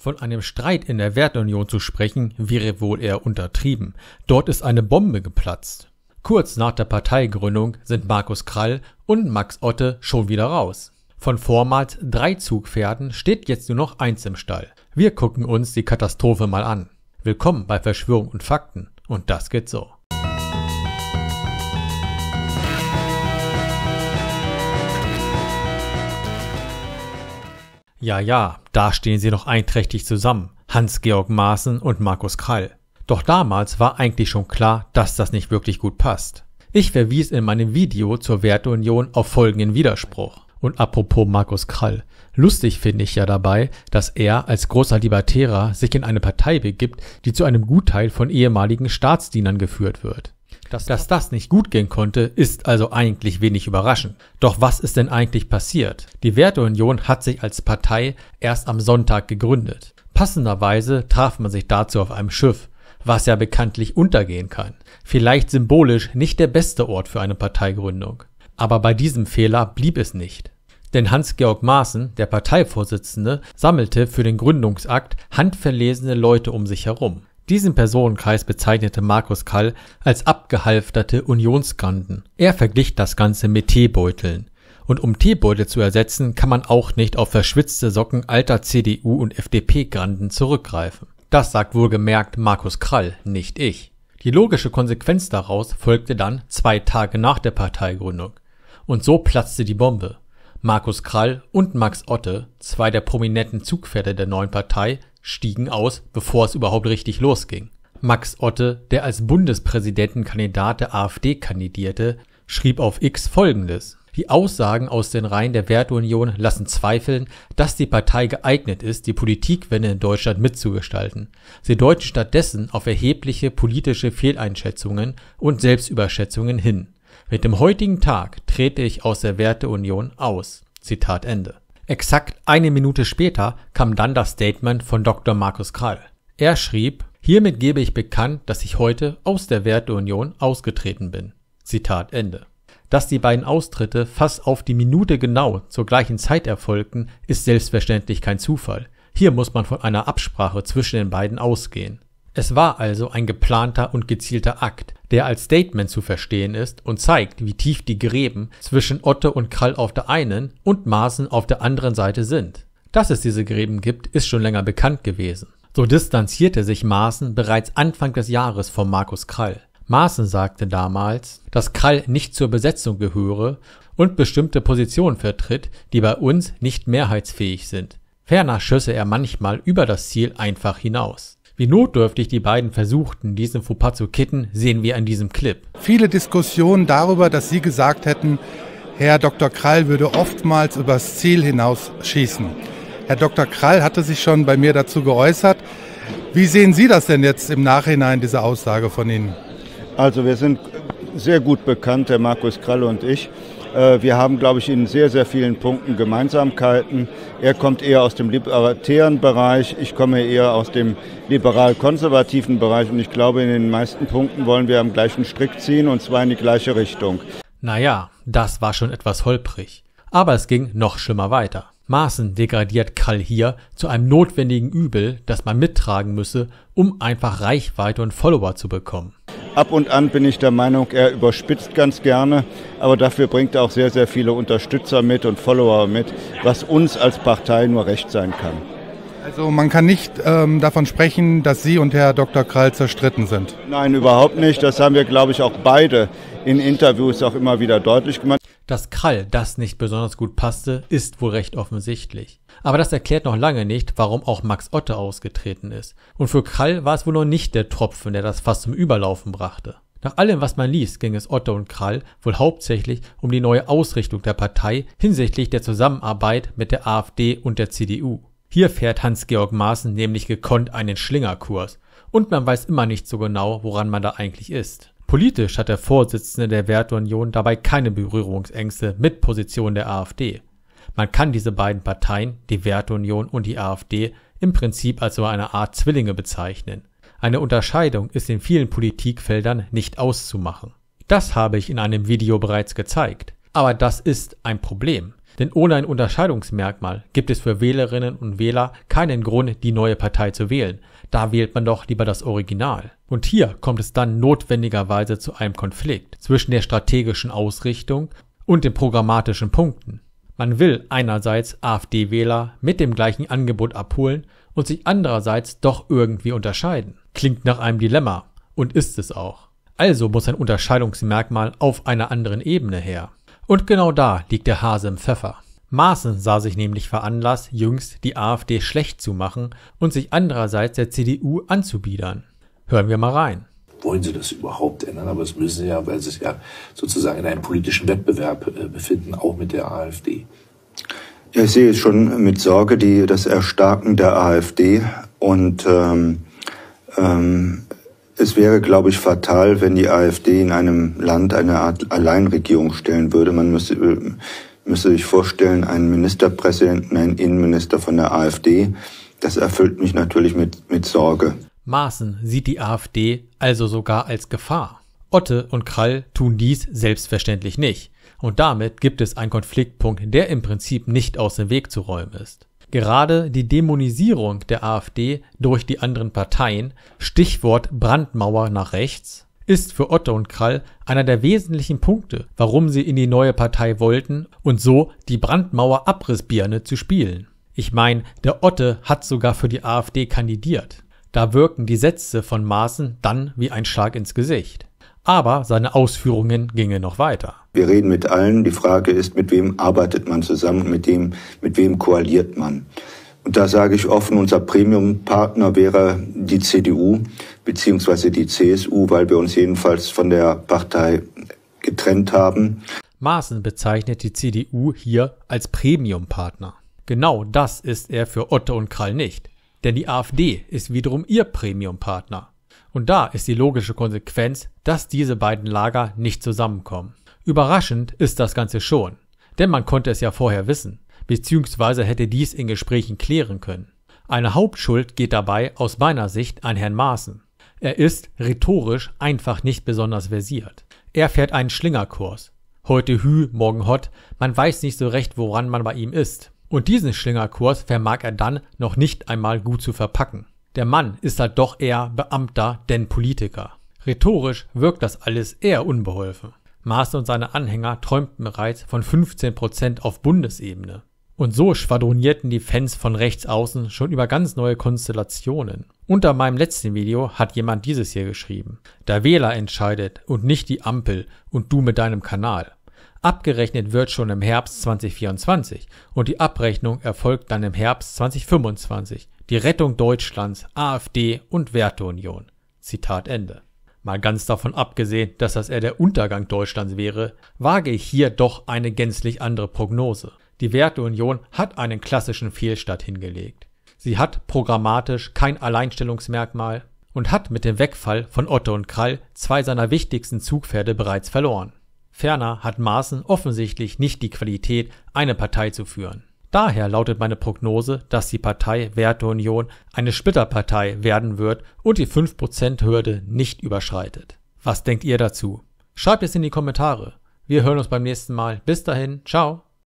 Von einem Streit in der Werteunion zu sprechen, wäre wohl eher untertrieben. Dort ist eine Bombe geplatzt. Kurz nach der Parteigründung sind Markus Krall und Max Otte schon wieder raus. Von vormals drei Zugpferden steht jetzt nur noch eins im Stall. Wir gucken uns die Katastrophe mal an. Willkommen bei Verschwörung und Fakten. Und das geht so. Ja, ja, da stehen sie noch einträchtig zusammen, Hans-Georg Maaßen und Markus Krall. Doch damals war eigentlich schon klar, dass das nicht wirklich gut passt. Ich verwies in meinem Video zur Werteunion auf folgenden Widerspruch. Und apropos Markus Krall. Lustig finde ich ja dabei, dass er als großer Libertärer sich in eine Partei begibt, die zu einem Gutteil von ehemaligen Staatsdienern geführt wird. Dass, Dass das nicht gut gehen konnte, ist also eigentlich wenig überraschend. Doch was ist denn eigentlich passiert? Die Werteunion hat sich als Partei erst am Sonntag gegründet. Passenderweise traf man sich dazu auf einem Schiff, was ja bekanntlich untergehen kann. Vielleicht symbolisch nicht der beste Ort für eine Parteigründung. Aber bei diesem Fehler blieb es nicht. Denn Hans-Georg Maaßen, der Parteivorsitzende, sammelte für den Gründungsakt handverlesene Leute um sich herum. Diesen Personenkreis bezeichnete Markus Kall als abgehalfterte Unionsgranden. Er verglich das Ganze mit Teebeuteln. Und um Teebeutel zu ersetzen, kann man auch nicht auf verschwitzte Socken alter CDU- und FDP-Granden zurückgreifen. Das sagt wohlgemerkt Markus Krall, nicht ich. Die logische Konsequenz daraus folgte dann zwei Tage nach der Parteigründung. Und so platzte die Bombe. Markus Krall und Max Otte, zwei der prominenten Zugpferde der neuen Partei, stiegen aus, bevor es überhaupt richtig losging. Max Otte, der als Bundespräsidentenkandidat der AfD kandidierte, schrieb auf X folgendes. Die Aussagen aus den Reihen der Werteunion lassen zweifeln, dass die Partei geeignet ist, die Politikwende in Deutschland mitzugestalten. Sie deuten stattdessen auf erhebliche politische Fehleinschätzungen und Selbstüberschätzungen hin. Mit dem heutigen Tag trete ich aus der Werteunion aus. Zitat Ende. Exakt eine Minute später kam dann das Statement von Dr. Markus Krall. Er schrieb, hiermit gebe ich bekannt, dass ich heute aus der Werteunion ausgetreten bin. Zitat Ende. Dass die beiden Austritte fast auf die Minute genau zur gleichen Zeit erfolgten, ist selbstverständlich kein Zufall. Hier muss man von einer Absprache zwischen den beiden ausgehen. Es war also ein geplanter und gezielter Akt, der als Statement zu verstehen ist und zeigt, wie tief die Gräben zwischen Otto und Krall auf der einen und Maaßen auf der anderen Seite sind. Dass es diese Gräben gibt, ist schon länger bekannt gewesen. So distanzierte sich Maaßen bereits Anfang des Jahres von Markus Krall. Maaßen sagte damals, dass Krall nicht zur Besetzung gehöre und bestimmte Positionen vertritt, die bei uns nicht mehrheitsfähig sind. Ferner schösse er manchmal über das Ziel einfach hinaus. Wie notdürftig die beiden versuchten, diesen Fauxpas zu kitten, sehen wir an diesem Clip. Viele Diskussionen darüber, dass sie gesagt hätten, Herr Dr. Krall würde oftmals übers Ziel hinaus schießen. Herr Dr. Krall hatte sich schon bei mir dazu geäußert. Wie sehen Sie das denn jetzt im Nachhinein, diese Aussage von Ihnen? Also wir sind sehr gut bekannt, Herr Markus Krall und ich. Äh, wir haben, glaube ich, in sehr, sehr vielen Punkten Gemeinsamkeiten. Er kommt eher aus dem libertären Bereich, ich komme eher aus dem liberal-konservativen Bereich und ich glaube, in den meisten Punkten wollen wir am gleichen Strick ziehen und zwar in die gleiche Richtung. Naja, das war schon etwas holprig. Aber es ging noch schlimmer weiter. Maaßen degradiert Karl hier zu einem notwendigen Übel, das man mittragen müsse, um einfach Reichweite und Follower zu bekommen. Ab und an bin ich der Meinung, er überspitzt ganz gerne, aber dafür bringt er auch sehr, sehr viele Unterstützer mit und Follower mit, was uns als Partei nur recht sein kann. Also man kann nicht ähm, davon sprechen, dass Sie und Herr Dr. Krall zerstritten sind. Nein, überhaupt nicht. Das haben wir, glaube ich, auch beide in Interviews auch immer wieder deutlich gemacht. Dass Krall das nicht besonders gut passte, ist wohl recht offensichtlich. Aber das erklärt noch lange nicht, warum auch Max Otte ausgetreten ist. Und für Krall war es wohl noch nicht der Tropfen, der das Fass zum Überlaufen brachte. Nach allem, was man liest, ging es Otte und Krall wohl hauptsächlich um die neue Ausrichtung der Partei hinsichtlich der Zusammenarbeit mit der AfD und der CDU. Hier fährt Hans-Georg Maaßen nämlich gekonnt einen Schlingerkurs. Und man weiß immer nicht so genau, woran man da eigentlich ist. Politisch hat der Vorsitzende der Werteunion dabei keine Berührungsängste mit Positionen der AfD. Man kann diese beiden Parteien, die Werteunion und die AfD, im Prinzip als so eine Art Zwillinge bezeichnen. Eine Unterscheidung ist in vielen Politikfeldern nicht auszumachen. Das habe ich in einem Video bereits gezeigt. Aber das ist ein Problem. Denn ohne ein Unterscheidungsmerkmal gibt es für Wählerinnen und Wähler keinen Grund, die neue Partei zu wählen. Da wählt man doch lieber das Original. Und hier kommt es dann notwendigerweise zu einem Konflikt zwischen der strategischen Ausrichtung und den programmatischen Punkten. Man will einerseits AfD-Wähler mit dem gleichen Angebot abholen und sich andererseits doch irgendwie unterscheiden. Klingt nach einem Dilemma und ist es auch. Also muss ein Unterscheidungsmerkmal auf einer anderen Ebene her. Und genau da liegt der Hase im Pfeffer. Maaßen sah sich nämlich veranlasst, jüngst die AfD schlecht zu machen und sich andererseits der CDU anzubiedern. Hören wir mal rein. Wollen Sie das überhaupt ändern? Aber das müssen Sie ja, weil Sie sich ja sozusagen in einem politischen Wettbewerb äh, befinden, auch mit der AfD. Ja, ich sehe schon mit Sorge die, das Erstarken der AfD und ähm, ähm, es wäre, glaube ich, fatal, wenn die AfD in einem Land eine Art Alleinregierung stellen würde. Man müsste, äh, müsste sich vorstellen, einen Ministerpräsidenten, einen Innenminister von der AfD. Das erfüllt mich natürlich mit, mit Sorge. Maaßen sieht die AfD also sogar als Gefahr. Otte und Krall tun dies selbstverständlich nicht. Und damit gibt es einen Konfliktpunkt, der im Prinzip nicht aus dem Weg zu räumen ist. Gerade die Dämonisierung der AfD durch die anderen Parteien, Stichwort Brandmauer nach rechts, ist für Otto und Krall einer der wesentlichen Punkte, warum sie in die neue Partei wollten und so die Brandmauer Abrissbirne zu spielen. Ich meine, der Otte hat sogar für die AfD kandidiert. Da wirken die Sätze von Maaßen dann wie ein Schlag ins Gesicht. Aber seine Ausführungen gingen noch weiter. Wir reden mit allen. Die Frage ist, mit wem arbeitet man zusammen, mit, dem, mit wem koaliert man. Und da sage ich offen, unser Premium-Partner wäre die CDU beziehungsweise die CSU, weil wir uns jedenfalls von der Partei getrennt haben. Maaßen bezeichnet die CDU hier als Premium-Partner. Genau das ist er für Otto und Krall nicht. Denn die AfD ist wiederum ihr Premium-Partner. Und da ist die logische Konsequenz, dass diese beiden Lager nicht zusammenkommen. Überraschend ist das Ganze schon, denn man konnte es ja vorher wissen, beziehungsweise hätte dies in Gesprächen klären können. Eine Hauptschuld geht dabei aus meiner Sicht an Herrn Maaßen. Er ist rhetorisch einfach nicht besonders versiert. Er fährt einen Schlingerkurs. Heute Hü, morgen Hot, man weiß nicht so recht, woran man bei ihm ist. Und diesen Schlingerkurs vermag er dann noch nicht einmal gut zu verpacken. Der Mann ist halt doch eher Beamter denn Politiker. Rhetorisch wirkt das alles eher unbeholfen. Maas und seine Anhänger träumten bereits von 15 Prozent auf Bundesebene. Und so schwadronierten die Fans von rechts außen schon über ganz neue Konstellationen. Unter meinem letzten Video hat jemand dieses hier geschrieben. Der Wähler entscheidet und nicht die Ampel und du mit deinem Kanal. Abgerechnet wird schon im Herbst 2024 und die Abrechnung erfolgt dann im Herbst 2025. Die Rettung Deutschlands, AfD und Werteunion. Zitat Ende. Mal ganz davon abgesehen, dass das eher der Untergang Deutschlands wäre, wage ich hier doch eine gänzlich andere Prognose. Die Werteunion hat einen klassischen Fehlstart hingelegt. Sie hat programmatisch kein Alleinstellungsmerkmal und hat mit dem Wegfall von Otto und Krall zwei seiner wichtigsten Zugpferde bereits verloren. Ferner hat Maaßen offensichtlich nicht die Qualität, eine Partei zu führen. Daher lautet meine Prognose, dass die Partei Werteunion eine Splitterpartei werden wird und die 5%-Hürde nicht überschreitet. Was denkt ihr dazu? Schreibt es in die Kommentare. Wir hören uns beim nächsten Mal. Bis dahin, ciao.